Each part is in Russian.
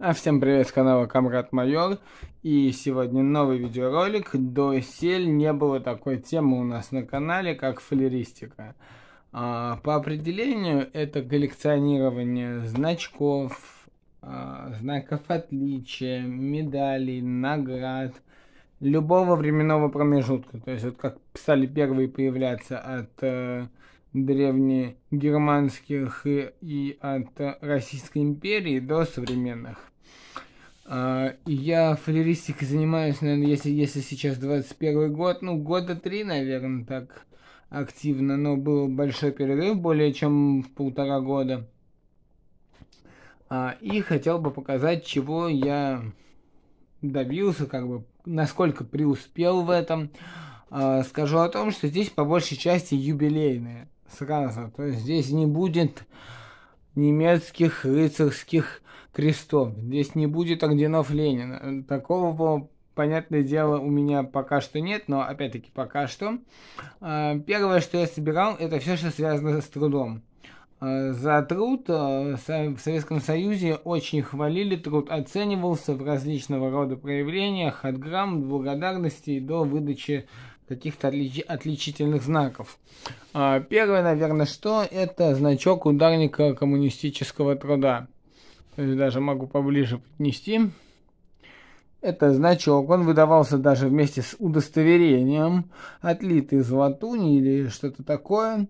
А всем привет с канала Камрад Майор. И сегодня новый видеоролик. До сель не было такой темы у нас на канале, как флеристика. А, по определению это коллекционирование значков, а, знаков отличия, медалей, наград любого временного промежутка. То есть вот как писали первые появляться от э, древнегерманских и от Российской империи до современных. А, я флористикой занимаюсь, наверное, если, если сейчас 21 год, ну, года три, наверное, так активно, но был большой перерыв, более чем в полтора года. А, и хотел бы показать, чего я добился, как бы, насколько преуспел в этом. А, скажу о том, что здесь по большей части юбилейные сразу. То есть здесь не будет немецких рыцарских крестов, здесь не будет орденов Ленина. Такого, понятное дело, у меня пока что нет, но опять-таки пока что. А, первое, что я собирал, это все, что связано с трудом. А, за труд а, в Советском Союзе очень хвалили, труд оценивался в различного рода проявлениях, от грамм, благодарности до выдачи каких-то отлич... отличительных знаков. А, первое, наверное, что это значок ударника коммунистического труда. То есть даже могу поближе поднести. Это значок, он выдавался даже вместе с удостоверением, отлитый из латуни или что-то такое.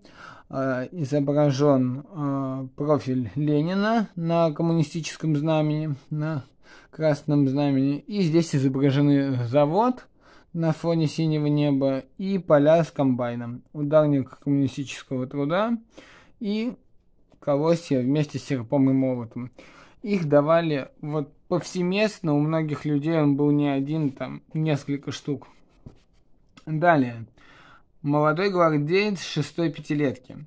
А, изображен а, профиль Ленина на коммунистическом знамени, на красном знамени. И здесь изображены завод, на фоне синего неба и поля с комбайном, ударник коммунистического труда и колосья вместе с серпом и молотом. Их давали вот повсеместно, у многих людей он был не один, там несколько штук. Далее. Молодой гвардеец шестой пятилетки.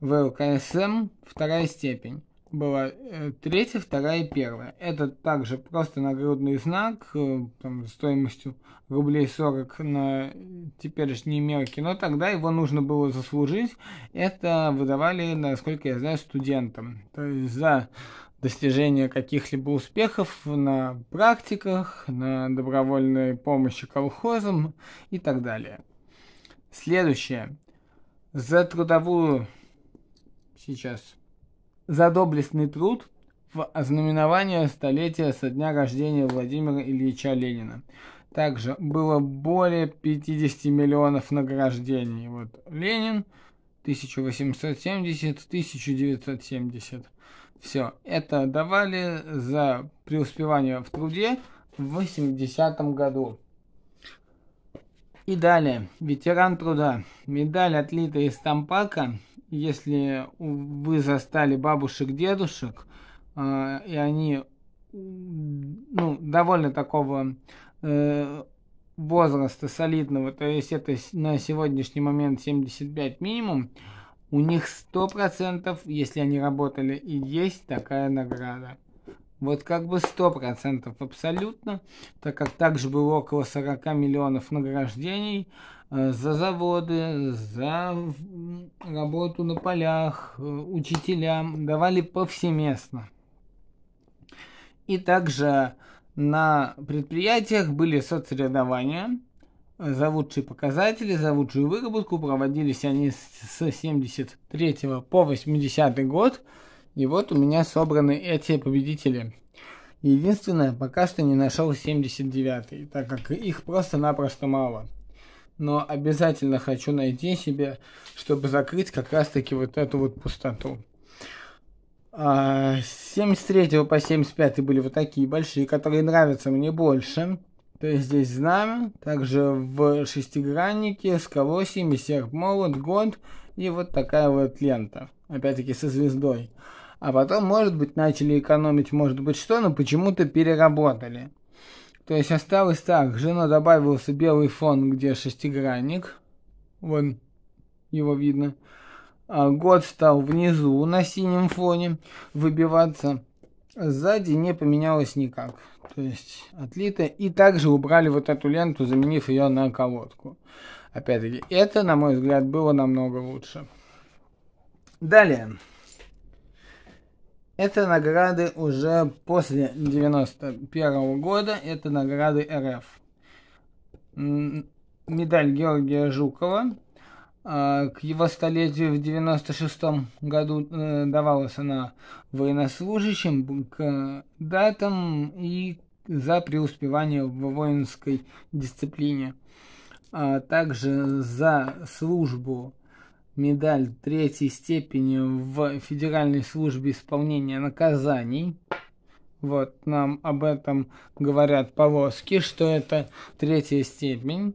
ВЛКСМ, вторая степень была э, третья, вторая и первая. Это также просто нагрудный знак э, там, стоимостью рублей 40 на теперешние мерки, но тогда его нужно было заслужить. Это выдавали, насколько я знаю, студентам. То есть за достижение каких-либо успехов на практиках, на добровольной помощи колхозам и так далее. Следующее. За трудовую сейчас за доблестный труд в ознаменование столетия со дня рождения Владимира Ильича Ленина. Также было более 50 миллионов награждений. Вот Ленин 1870-1970. Все, это давали за преуспевание в труде в 80-м году. И далее, ветеран труда. Медаль, отлитая из тампака, если вы застали бабушек-дедушек, э, и они ну, довольно такого э, возраста солидного, то есть это на сегодняшний момент 75 минимум, у них 100%, если они работали, и есть такая награда. Вот как бы 100% абсолютно, так как также было около 40 миллионов награждений э, за заводы, за работу на полях, э, учителям давали повсеместно. И также на предприятиях были соцсоревнования за лучшие показатели, за лучшую выработку. Проводились они с 73 по 80 год. И вот у меня собраны эти победители. Единственное, пока что не нашел 79 так как их просто-напросто мало. Но обязательно хочу найти себе, чтобы закрыть как раз-таки вот эту вот пустоту. А, с 73 по 75 были вот такие большие, которые нравятся мне больше. То есть здесь знамя, также в шестиграннике, с колосьями, серп молот, год и вот такая вот лента. Опять-таки со звездой а потом, может быть, начали экономить, может быть, что, но почему-то переработали. То есть осталось так, жена добавился белый фон, где шестигранник, вон его видно, а год стал внизу на синем фоне выбиваться, сзади не поменялось никак. То есть отлито. И также убрали вот эту ленту, заменив ее на колодку. Опять-таки, это, на мой взгляд, было намного лучше. Далее. Это награды уже после 91 -го года, это награды РФ. Медаль Георгия Жукова а, к его столетию в 96 году э, давалась она военнослужащим к датам и за преуспевание в воинской дисциплине, а также за службу медаль третьей степени в Федеральной службе исполнения наказаний. Вот нам об этом говорят полоски, что это третья степень.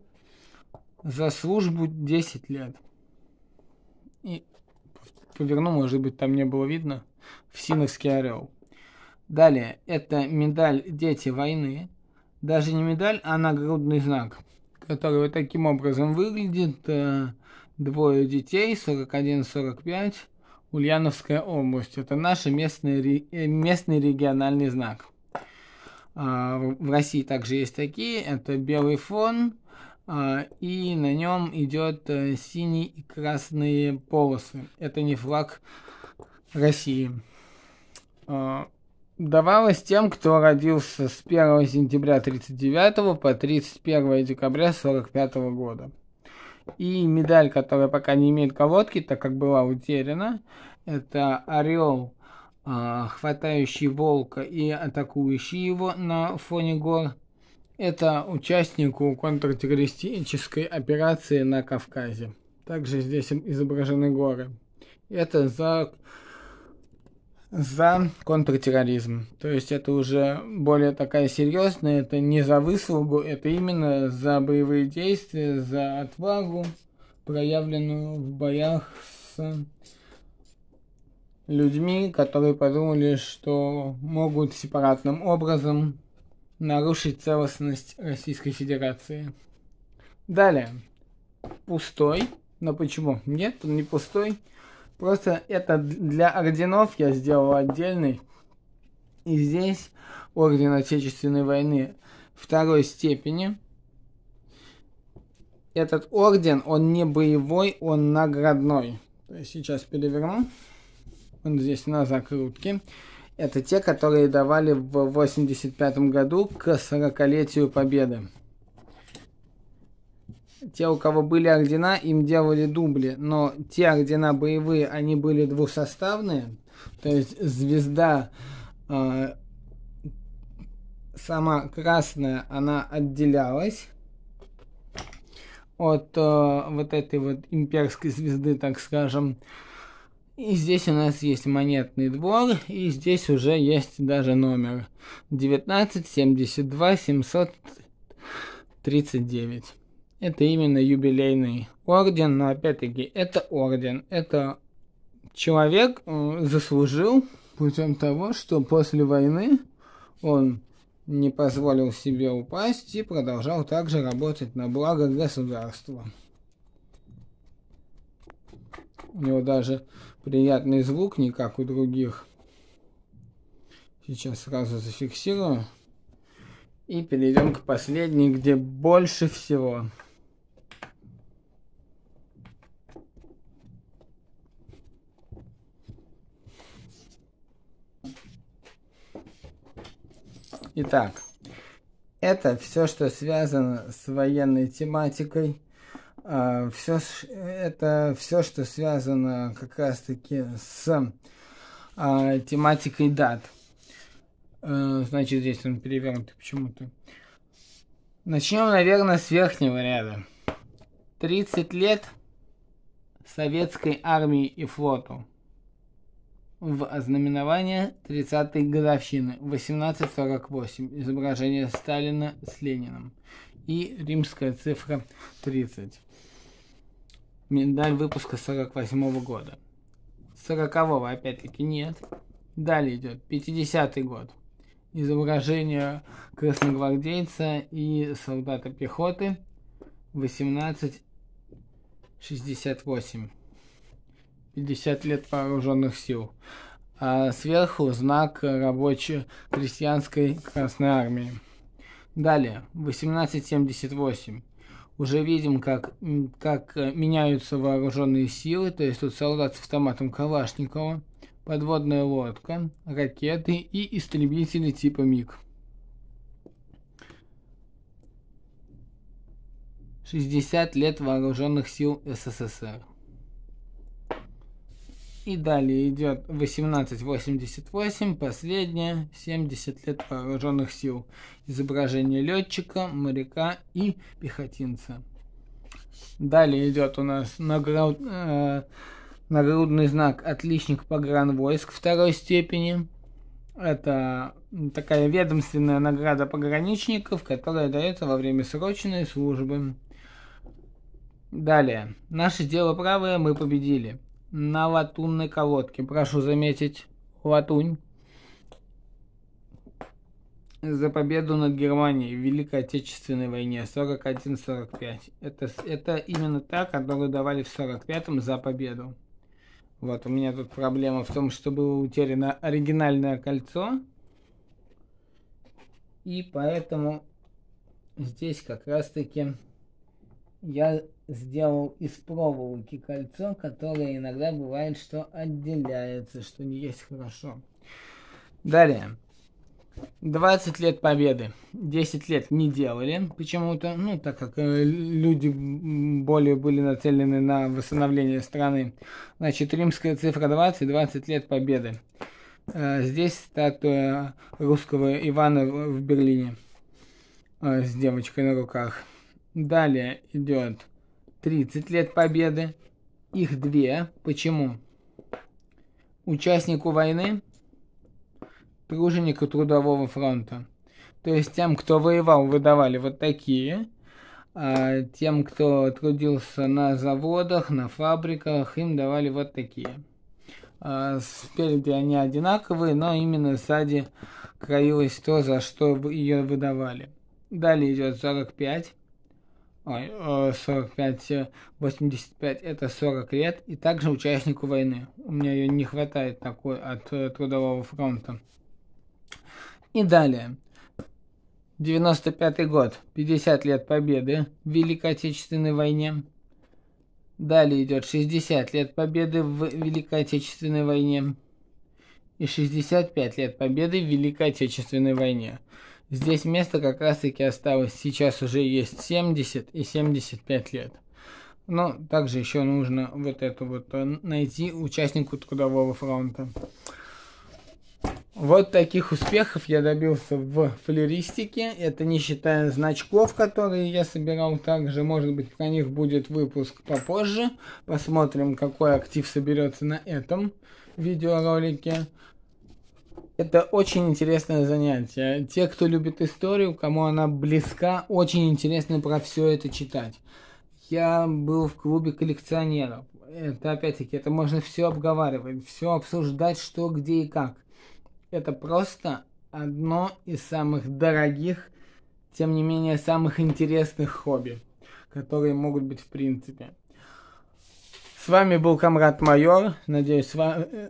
За службу 10 лет. И поверну, может быть, там не было видно. Всиновский орел. Далее, это медаль «Дети войны». Даже не медаль, а нагрудный знак, который вот таким образом выглядит э, двое детей, 41-45, Ульяновская область. Это наш местный, э, местный региональный знак. А, в России также есть такие. Это белый фон, а, и на нем идет э, синие и красные полосы. Это не флаг России. А, давалось тем, кто родился с 1 сентября 1939 по 31 декабря 1945 года. И медаль, которая пока не имеет колодки, так как была утеряна, это орел, а, хватающий волка и атакующий его на фоне гор. Это участнику контртеррористической операции на Кавказе. Также здесь изображены горы. Это за за контртерроризм. То есть это уже более такая серьезная, это не за выслугу, это именно за боевые действия, за отвагу, проявленную в боях с людьми, которые подумали, что могут сепаратным образом нарушить целостность Российской Федерации. Далее. Пустой. Но почему? Нет, он не пустой. Просто это для орденов я сделал отдельный. И здесь Орден Отечественной войны второй степени. Этот орден, он не боевой, он наградной. То есть сейчас переверну. Он здесь на закрутке. Это те, которые давали в 85 году к 40-летию Победы. Те, у кого были ордена, им делали дубли, но те ордена боевые, они были двусоставные, то есть звезда э, сама красная, она отделялась от э, вот этой вот имперской звезды, так скажем. И здесь у нас есть монетный двор, и здесь уже есть даже номер 19 72 739. Это именно юбилейный орден, но опять-таки это орден, это человек э, заслужил путем того, что после войны он не позволил себе упасть и продолжал также работать на благо государства. У него даже приятный звук, не как у других. Сейчас сразу зафиксирую. И перейдем к последней, где больше всего. Итак, это все, что связано с военной тематикой. А, все, это все, что связано как раз-таки с а, тематикой дат. Э, значит, здесь он перевернут почему-то. Начнем, наверное, с верхнего ряда. 30 лет советской армии и флоту в ознаменование 30-й годовщины 1848 изображение Сталина с Лениным и римская цифра 30. миндаль выпуска 48 -го года. 40-го опять-таки нет. Далее идет 50-й год. Изображение красногвардейца и солдата пехоты 1868. 50 лет вооруженных сил. А сверху знак рабочей крестьянской Красной Армии. Далее, 1878. Уже видим, как, как э, меняются вооруженные силы, то есть тут солдат с автоматом Калашникова, подводная лодка, ракеты и истребители типа МиГ. 60 лет вооруженных сил СССР. И далее идет 1888, последнее, 70 лет вооруженных сил. Изображение летчика, моряка и пехотинца. Далее идет у нас нагруд, э, нагрудный знак «Отличник войск второй степени. Это такая ведомственная награда пограничников, которая дается во время срочной службы. Далее. Наше дело правое, мы победили на латунной колодке. Прошу заметить, латунь за победу над Германией в Великой Отечественной войне 41-45. Это, это именно та, которую давали в 45-м за победу. Вот, у меня тут проблема в том, что было утеряно оригинальное кольцо. И поэтому здесь как раз-таки я сделал из проволоки кольцо, которое иногда бывает, что отделяется, что не есть хорошо. Далее. 20 лет победы. 10 лет не делали почему-то, ну, так как э, люди более были нацелены на восстановление страны. Значит, римская цифра 20, 20 лет победы. Э, здесь статуя русского Ивана в Берлине э, с девочкой на руках. Далее идет 30 лет победы. Их две. Почему? Участнику войны, труженику трудового фронта. То есть тем, кто воевал, выдавали вот такие. А тем, кто трудился на заводах, на фабриках, им давали вот такие. А спереди они одинаковые, но именно сзади краилось то, за что ее выдавали. Далее идет 45 ой, 45-85 э, э, это 40 лет, и также участнику войны. У меня ее не хватает такой от э, Трудового фронта. И далее. 95 год, 50 лет победы в Великой Отечественной войне. Далее идет 60 лет победы в Великой Отечественной войне и 65 лет победы в Великой Отечественной войне. Здесь место как раз таки осталось, сейчас уже есть 70 и 75 лет. Но также еще нужно вот эту вот э, найти участнику Трудового фронта. Вот таких успехов я добился в флеристике. Это не считая значков, которые я собирал также. Может быть, про них будет выпуск попозже. Посмотрим, какой актив соберется на этом видеоролике. Это очень интересное занятие. Те, кто любит историю, кому она близка, очень интересно про все это читать. Я был в клубе коллекционеров. Это опять-таки, это можно все обговаривать, все обсуждать, что, где и как. Это просто одно из самых дорогих, тем не менее, самых интересных хобби, которые могут быть в принципе. С вами был Камрад Майор. Надеюсь, вам э,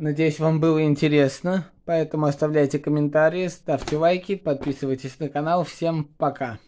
Надеюсь, вам было интересно, поэтому оставляйте комментарии, ставьте лайки, подписывайтесь на канал. Всем пока!